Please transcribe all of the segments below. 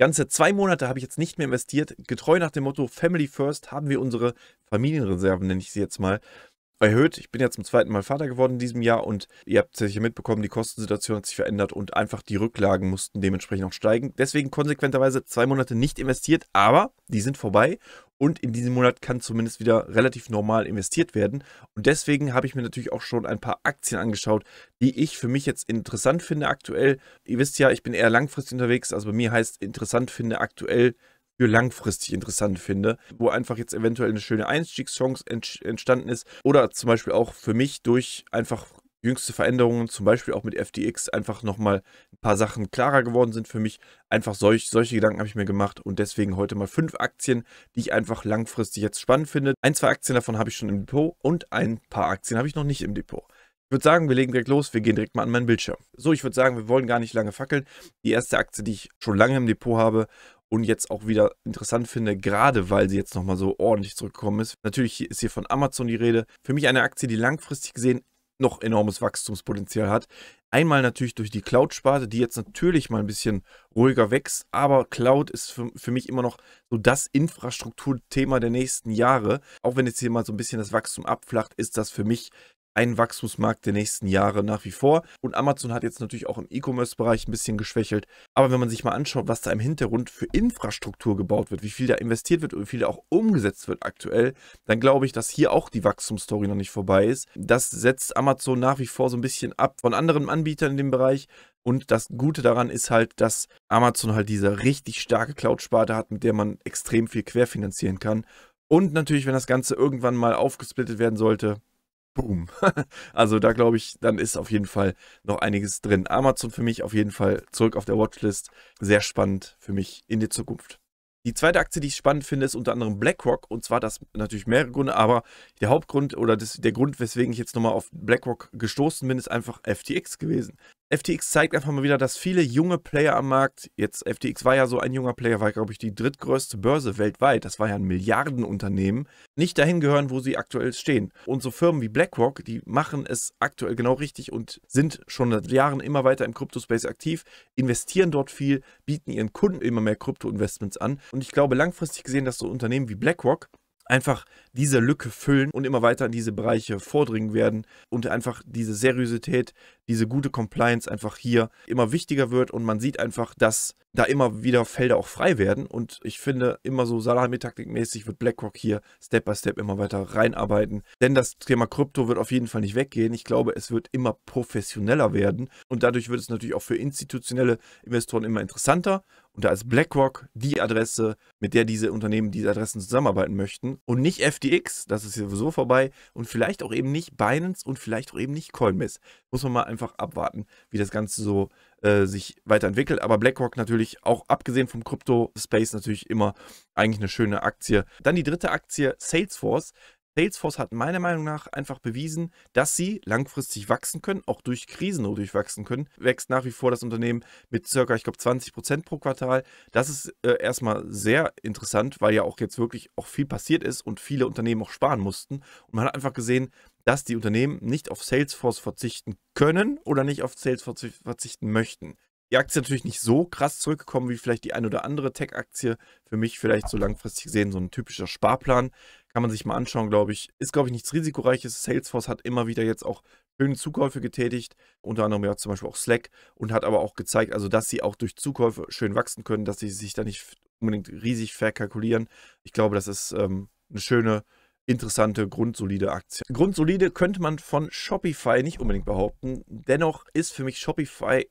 Ganze zwei Monate habe ich jetzt nicht mehr investiert. Getreu nach dem Motto Family First haben wir unsere Familienreserven, nenne ich sie jetzt mal, erhöht. Ich bin ja zum zweiten Mal Vater geworden in diesem Jahr und ihr habt sicher mitbekommen, die Kostensituation hat sich verändert und einfach die Rücklagen mussten dementsprechend auch steigen. Deswegen konsequenterweise zwei Monate nicht investiert, aber die sind vorbei und in diesem Monat kann zumindest wieder relativ normal investiert werden. Und deswegen habe ich mir natürlich auch schon ein paar Aktien angeschaut, die ich für mich jetzt interessant finde aktuell. Ihr wisst ja, ich bin eher langfristig unterwegs, also bei mir heißt interessant finde aktuell für langfristig interessant finde, wo einfach jetzt eventuell eine schöne Einstiegschance entstanden ist oder zum Beispiel auch für mich durch einfach jüngste Veränderungen, zum Beispiel auch mit FTX, einfach nochmal ein paar Sachen klarer geworden sind für mich. Einfach solch, solche Gedanken habe ich mir gemacht und deswegen heute mal fünf Aktien, die ich einfach langfristig jetzt spannend finde. Ein, zwei Aktien davon habe ich schon im Depot und ein paar Aktien habe ich noch nicht im Depot. Ich würde sagen, wir legen direkt los, wir gehen direkt mal an meinen Bildschirm. So, ich würde sagen, wir wollen gar nicht lange fackeln. Die erste Aktie, die ich schon lange im Depot habe und jetzt auch wieder interessant finde, gerade weil sie jetzt nochmal so ordentlich zurückgekommen ist. Natürlich ist hier von Amazon die Rede. Für mich eine Aktie, die langfristig gesehen noch enormes Wachstumspotenzial hat. Einmal natürlich durch die Cloud-Sparte, die jetzt natürlich mal ein bisschen ruhiger wächst, aber Cloud ist für, für mich immer noch so das Infrastrukturthema der nächsten Jahre. Auch wenn jetzt hier mal so ein bisschen das Wachstum abflacht, ist das für mich ein Wachstumsmarkt der nächsten Jahre nach wie vor. Und Amazon hat jetzt natürlich auch im E-Commerce-Bereich ein bisschen geschwächelt. Aber wenn man sich mal anschaut, was da im Hintergrund für Infrastruktur gebaut wird, wie viel da investiert wird und wie viel da auch umgesetzt wird aktuell, dann glaube ich, dass hier auch die Wachstumsstory noch nicht vorbei ist. Das setzt Amazon nach wie vor so ein bisschen ab von anderen Anbietern in dem Bereich. Und das Gute daran ist halt, dass Amazon halt diese richtig starke Cloud-Sparte hat, mit der man extrem viel querfinanzieren kann. Und natürlich, wenn das Ganze irgendwann mal aufgesplittet werden sollte, Boom. also da glaube ich, dann ist auf jeden Fall noch einiges drin. Amazon für mich auf jeden Fall zurück auf der Watchlist. Sehr spannend für mich in die Zukunft. Die zweite Aktie, die ich spannend finde, ist unter anderem BlackRock. Und zwar das natürlich mehrere Gründe, aber der Hauptgrund oder das, der Grund, weswegen ich jetzt nochmal auf BlackRock gestoßen bin, ist einfach FTX gewesen. FTX zeigt einfach mal wieder, dass viele junge Player am Markt, jetzt FTX war ja so ein junger Player, war glaube ich die drittgrößte Börse weltweit, das war ja ein Milliardenunternehmen, nicht dahin gehören, wo sie aktuell stehen. Und so Firmen wie BlackRock, die machen es aktuell genau richtig und sind schon seit Jahren immer weiter im Kryptospace aktiv, investieren dort viel, bieten ihren Kunden immer mehr Krypto-Investments an. Und ich glaube langfristig gesehen, dass so Unternehmen wie BlackRock einfach diese Lücke füllen und immer weiter in diese Bereiche vordringen werden und einfach diese Seriosität, diese gute Compliance einfach hier immer wichtiger wird und man sieht einfach, dass da immer wieder Felder auch frei werden. Und ich finde, immer so Salami-Taktik-mäßig wird BlackRock hier Step by Step immer weiter reinarbeiten. Denn das Thema Krypto wird auf jeden Fall nicht weggehen. Ich glaube, es wird immer professioneller werden. Und dadurch wird es natürlich auch für institutionelle Investoren immer interessanter. Und da ist BlackRock die Adresse, mit der diese Unternehmen diese Adressen zusammenarbeiten möchten. Und nicht FTX, das ist sowieso vorbei. Und vielleicht auch eben nicht Binance und vielleicht auch eben nicht Coinbase. Muss man mal einfach einfach abwarten, wie das Ganze so äh, sich weiterentwickelt. Aber BlackRock natürlich auch abgesehen vom Krypto-Space natürlich immer eigentlich eine schöne Aktie. Dann die dritte Aktie, Salesforce. Salesforce hat meiner Meinung nach einfach bewiesen, dass sie langfristig wachsen können, auch durch Krisen nur durchwachsen können. Wächst nach wie vor das Unternehmen mit circa, ich glaube, 20 Prozent pro Quartal. Das ist äh, erstmal sehr interessant, weil ja auch jetzt wirklich auch viel passiert ist und viele Unternehmen auch sparen mussten. Und man hat einfach gesehen, dass die Unternehmen nicht auf Salesforce verzichten können oder nicht auf Salesforce verzichten möchten. Die Aktie ist natürlich nicht so krass zurückgekommen wie vielleicht die ein oder andere Tech-Aktie. Für mich vielleicht so langfristig gesehen so ein typischer Sparplan. Kann man sich mal anschauen, glaube ich. Ist, glaube ich, nichts Risikoreiches. Salesforce hat immer wieder jetzt auch schöne Zukäufe getätigt, unter anderem ja zum Beispiel auch Slack und hat aber auch gezeigt, also dass sie auch durch Zukäufe schön wachsen können, dass sie sich da nicht unbedingt riesig verkalkulieren. Ich glaube, das ist ähm, eine schöne interessante, grundsolide Aktie. Grundsolide könnte man von Shopify nicht unbedingt behaupten. Dennoch ist für mich Shopify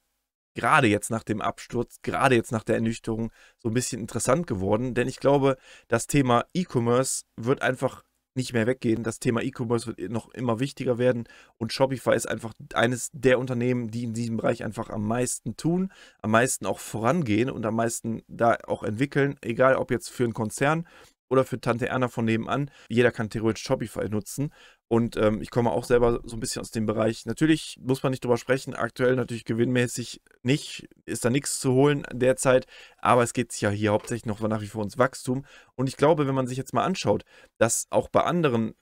gerade jetzt nach dem Absturz, gerade jetzt nach der Ernüchterung so ein bisschen interessant geworden, denn ich glaube, das Thema E-Commerce wird einfach nicht mehr weggehen. Das Thema E-Commerce wird noch immer wichtiger werden und Shopify ist einfach eines der Unternehmen, die in diesem Bereich einfach am meisten tun, am meisten auch vorangehen und am meisten da auch entwickeln, egal ob jetzt für einen Konzern oder für Tante Erna von nebenan. Jeder kann theoretisch Shopify nutzen. Und ähm, ich komme auch selber so ein bisschen aus dem Bereich. Natürlich muss man nicht drüber sprechen. Aktuell natürlich gewinnmäßig nicht, ist da nichts zu holen derzeit. Aber es geht ja hier hauptsächlich noch nach wie vor ums Wachstum. Und ich glaube, wenn man sich jetzt mal anschaut, dass auch bei anderen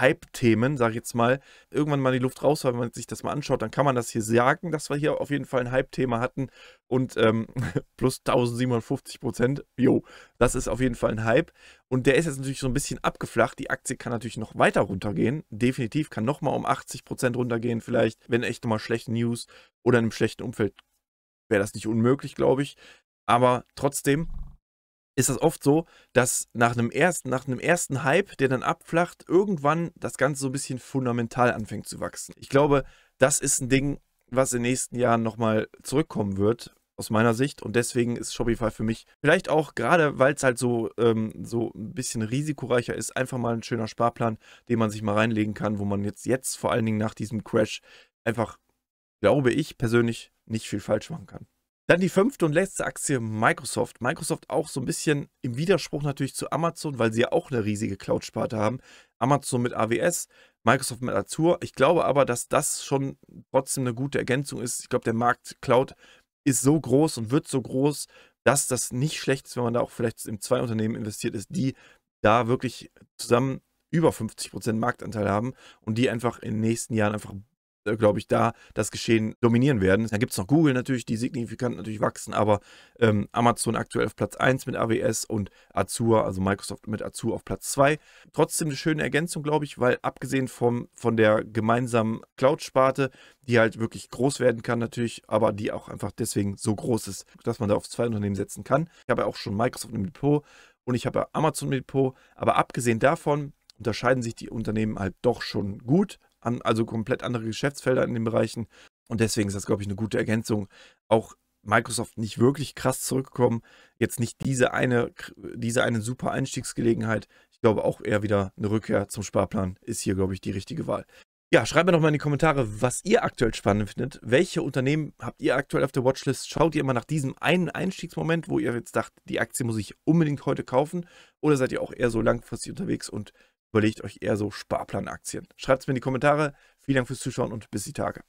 Hype-Themen, sage ich jetzt mal, irgendwann mal in die Luft raus, wenn man sich das mal anschaut, dann kann man das hier sagen, dass wir hier auf jeden Fall ein Hype-Thema hatten und ähm, plus 1750 Prozent, jo, das ist auf jeden Fall ein Hype und der ist jetzt natürlich so ein bisschen abgeflacht, die Aktie kann natürlich noch weiter runtergehen, definitiv, kann nochmal um 80 Prozent runtergehen vielleicht, wenn echt nochmal schlechte News oder in einem schlechten Umfeld wäre das nicht unmöglich, glaube ich, aber trotzdem ist das oft so, dass nach einem, ersten, nach einem ersten Hype, der dann abflacht, irgendwann das Ganze so ein bisschen fundamental anfängt zu wachsen. Ich glaube, das ist ein Ding, was in den nächsten Jahren nochmal zurückkommen wird, aus meiner Sicht. Und deswegen ist Shopify für mich vielleicht auch, gerade weil es halt so, ähm, so ein bisschen risikoreicher ist, einfach mal ein schöner Sparplan, den man sich mal reinlegen kann, wo man jetzt, jetzt vor allen Dingen nach diesem Crash einfach, glaube ich persönlich, nicht viel falsch machen kann. Dann die fünfte und letzte Aktie Microsoft. Microsoft auch so ein bisschen im Widerspruch natürlich zu Amazon, weil sie ja auch eine riesige Cloud-Sparte haben. Amazon mit AWS, Microsoft mit Azure. Ich glaube aber, dass das schon trotzdem eine gute Ergänzung ist. Ich glaube, der Markt Cloud ist so groß und wird so groß, dass das nicht schlecht ist, wenn man da auch vielleicht in zwei Unternehmen investiert ist, die da wirklich zusammen über 50% Marktanteil haben und die einfach in den nächsten Jahren einfach äh, glaube ich, da das Geschehen dominieren werden. Dann gibt es noch Google natürlich, die signifikant natürlich wachsen, aber ähm, Amazon aktuell auf Platz 1 mit AWS und Azure, also Microsoft mit Azure auf Platz 2. Trotzdem eine schöne Ergänzung, glaube ich, weil abgesehen vom, von der gemeinsamen Cloud-Sparte, die halt wirklich groß werden kann natürlich, aber die auch einfach deswegen so groß ist, dass man da auf zwei Unternehmen setzen kann. Ich habe ja auch schon Microsoft im Depot und ich habe ja Amazon im Depot, aber abgesehen davon unterscheiden sich die Unternehmen halt doch schon gut an, also komplett andere Geschäftsfelder in den Bereichen. Und deswegen ist das, glaube ich, eine gute Ergänzung. Auch Microsoft nicht wirklich krass zurückgekommen. Jetzt nicht diese eine, diese eine super Einstiegsgelegenheit. Ich glaube auch eher wieder eine Rückkehr zum Sparplan ist hier, glaube ich, die richtige Wahl. Ja, schreibt mir doch mal in die Kommentare, was ihr aktuell spannend findet. Welche Unternehmen habt ihr aktuell auf der Watchlist? Schaut ihr immer nach diesem einen Einstiegsmoment, wo ihr jetzt dacht, die Aktie muss ich unbedingt heute kaufen? Oder seid ihr auch eher so langfristig unterwegs und überlegt euch eher so Sparplanaktien. Schreibt es mir in die Kommentare. Vielen Dank fürs Zuschauen und bis die Tage.